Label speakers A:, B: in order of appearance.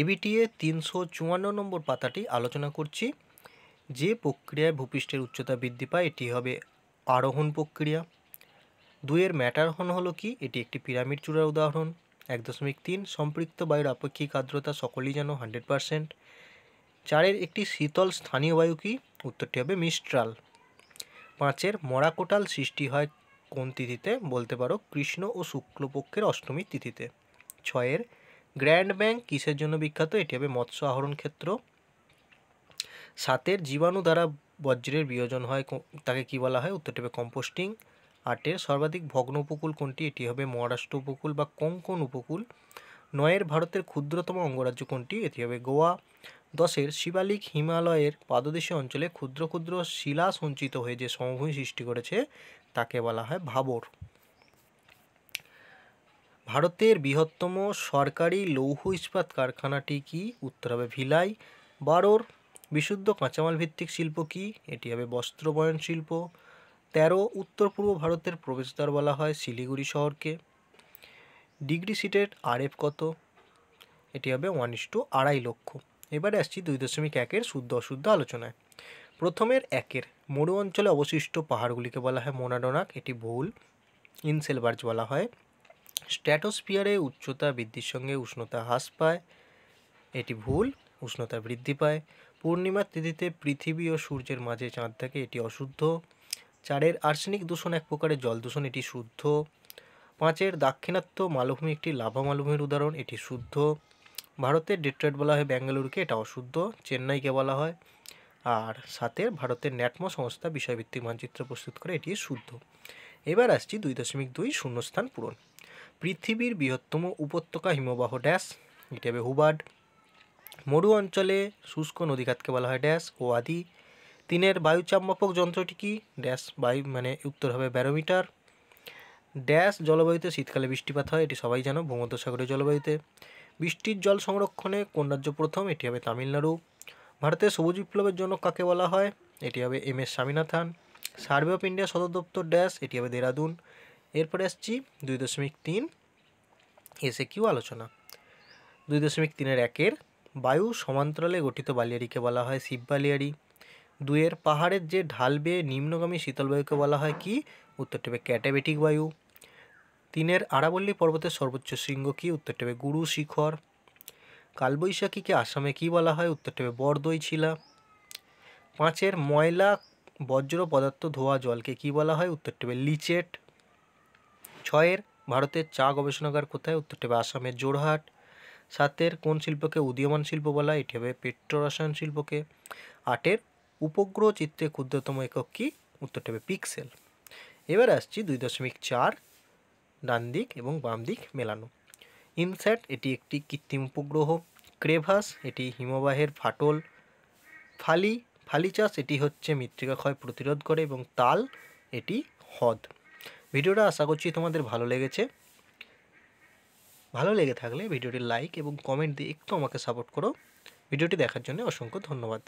A: ABTA তিনশো চুয়ান্ন নম্বর পাতাটি আলোচনা করছি যে প্রক্রিয়ায় ভূপৃষ্ঠের উচ্চতা বৃদ্ধি পায় এটি হবে আরোহণ প্রক্রিয়া দুইয়ের ম্যাটারহন হলো কি এটি একটি পিরামিড চূড়ার উদাহরণ এক দশমিক তিন সম্পৃক্ত বায়ুর আপেক্ষিক আর্দ্রতা সকলেই যেন হান্ড্রেড পারসেন্ট চারের একটি শীতল স্থানীয় বায়ু কি উত্তরটি হবে মিস্ট্রাল পাঁচের মরাকোটাল সৃষ্টি হয় কোন তিথিতে বলতে পারো কৃষ্ণ ও শুক্লপক্ষের অষ্টমী তিথিতে ছয়ের গ্র্যান্ড ব্যাংক কিসের জন্য বিখ্যাত এটি হবে মৎস্য আহরণ ক্ষেত্র সাতের জীবাণু দ্বারা বজ্রের বিয়োজন হয় তাকে কি বলা হয় উত্তরটি হবে কম্পোস্টিং আটের সর্বাধিক ভগ্ন উপকূল কোনটি এটি হবে মহারাষ্ট্র উপকূল বা কোঙ্কন উপকূল নয়ের ভারতের ক্ষুদ্রতম অঙ্গরাজ্য কোনটি এটি হবে গোয়া দশের শিবালিক হিমালয়ের পাদদেশী অঞ্চলে ক্ষুদ্র ক্ষুদ্র শিলা সঞ্চিত হয়ে যে সমভূমি সৃষ্টি করেছে তাকে বলা হয় ভাবর ভারতের বৃহত্তম সরকারি লৌহ ইস্পাত কারখানাটি কি উত্তর হবে ভিলাই বারোর বিশুদ্ধ কাঁচামাল ভিত্তিক শিল্প কি এটি হবে বস্ত্র বয়ন শিল্প তেরো উত্তর পূর্ব ভারতের প্রবেশদ্বার বলা হয় শিলিগুড়ি শহরকে ডিগ্রি সিটের এফ কত এটি হবে ওয়ান ইস টু আড়াই লক্ষ এবারে আসছি দুই দশমিক একের শুদ্ধ অশুদ্ধ আলোচনায় প্রথমের একের মরু অঞ্চলে অবশিষ্ট পাহাড়গুলিকে বলা হয় মোনাডোনাক এটি ভুল ইনসেলবার্জ বলা হয় স্ট্র্যাটোস্ফিয়ারে উচ্চতা বৃদ্ধির সঙ্গে উষ্ণতা হ্রাস পায় এটি ভুল উষ্ণতা বৃদ্ধি পায় পূর্ণিমার তিথিতে পৃথিবী ও সূর্যের মাঝে চাঁদ থাকে এটি অশুদ্ধ চারের আর্সেনিক দূষণ এক প্রকারের জল দূষণ এটি শুদ্ধ পাঁচের দাক্ষিণাত্য মালভূমি একটি লাভা মালভূমির উদাহরণ এটি শুদ্ধ ভারতের ডেট্রেট বলা হয় ব্যাঙ্গালুরুকে এটা অশুদ্ধ চেন্নাইকে বলা হয় আর সাতের ভারতের ন্যাটমো সংস্থা বিষয়ভিত্তিক মানচিত্র প্রস্তুত করে এটি শুদ্ধ এবার আসছি দুই দশমিক দুই শূন্যস্থান পূরণ পৃথিবীর বৃহত্তম উপত্যকা হিমবাহ ড্যাশ এটি হবে হুবার্ড মরু অঞ্চলে শুষ্ক নদীঘাতকে বলা হয় ড্যাশ ও আদি তিনের বায়ুচাপমাপক যন্ত্রটি কি ড্যাশ বায়ু মানে উত্তর হবে ব্যারোমিটার ড্যাশ জলবায়ুতে শীতকালে বৃষ্টিপাত হয় এটি সবাই জানো ভূমধ্যসাগরের জলবায়ুতে বৃষ্টির জল সংরক্ষণে কোন রাজ্য প্রথম এটি হবে তামিলনাড়ু ভারতের সবুজ বিপ্লবের জন্য কাকে বলা হয় এটি হবে M S Swaminathan survey of India সদর দপ্তর ড্যাশ এটি হবে দেরাদুন এরপরে আসছি দুই দশমিক তিন এসে কিউ আলোচনা দুই দশমিক তিনের একের বায়ু সমান্তরালে গঠিত বালিয়ারিকে বলা হয় শিব বালিয়ারি দুয়ের পাহাড়ের যে ঢাল বেয়ে নিম্নগামী শীতল বায়ুকে বলা হয় কি উত্তরটি হবে ক্যাটাবেটিক বায়ু তিনের আরাবল্লী পর্বতের সর্বোচ্চ শৃঙ্গ কি উত্তরটি হবে গুরু শিখর কালবৈশাখীকে আসামে কি বলা হয় উত্তরটি হবে ছিলা পাঁচের ময়লা বজ্র পদার্থ ধোয়া জলকে কি বলা হয় উত্তরটি হবে লিচেট ছয়ের ভারতের চা গবেষণাগার কোথায় উত্তরটি হবে আসামের জোড়হাট সাতের কোন শিল্পকে উদীয়মান শিল্প বলা এটি হবে পেট্রোরসায়ন শিল্পকে আটের উপগ্রহ চিত্রে ক্ষুদ্রতম একক কী উত্তরটি হবে পিক্সেল এবার আসছি দুই দশমিক চার ডান দিক এবং বাম দিক মেলানো ইনস্যাট এটি একটি কৃত্রিম উপগ্রহ ক্রেভাস এটি হিমবাহের ফাটল ফালি ফালি চাষ এটি হচ্ছে মৃত্তিকা ক্ষয় প্রতিরোধ করে এবং তাল এটি হ্রদ ভিডিওটা আশা করছি তোমাদের ভালো লেগেছে ভালো লেগে থাকলে ভিডিওটি লাইক এবং কমেন্ট দিয়ে একটু আমাকে সাপোর্ট করো ভিডিওটি দেখার জন্য অসংখ্য ধন্যবাদ